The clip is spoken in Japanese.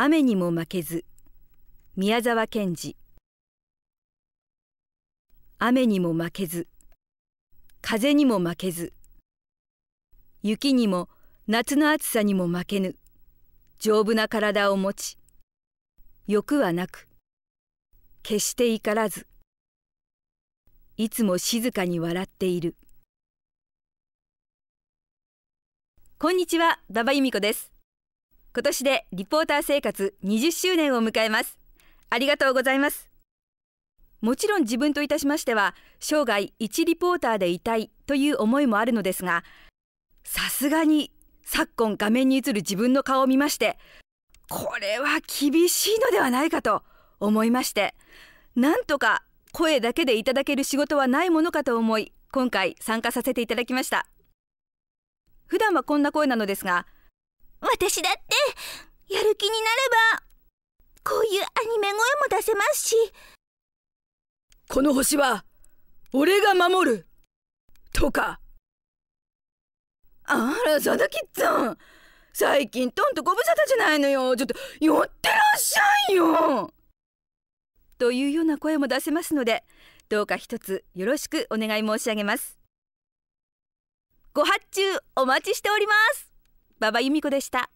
雨にも負けず宮沢賢治雨にも負けず風にも負けず雪にも夏の暑さにも負けぬ丈夫な体を持ち欲はなく決して怒らずいつも静かに笑っているこんにちは馬場由美子です今年でリポーター生活20周年を迎えますありがとうございますもちろん自分といたしましては生涯一リポーターでいたいという思いもあるのですがさすがに昨今画面に映る自分の顔を見ましてこれは厳しいのではないかと思いましてなんとか声だけでいただける仕事はないものかと思い今回参加させていただきました普段はこんな声なのですが私だってやる気になればこういうアニメ声も出せますしこの星は俺が守るとかあら佐々木さん最近トンとご無沙汰じゃないのよちょっと寄ってらっしゃいよというような声も出せますのでどうか一つよろしくお願い申し上げますご発注お待ちしております馬場由美子でした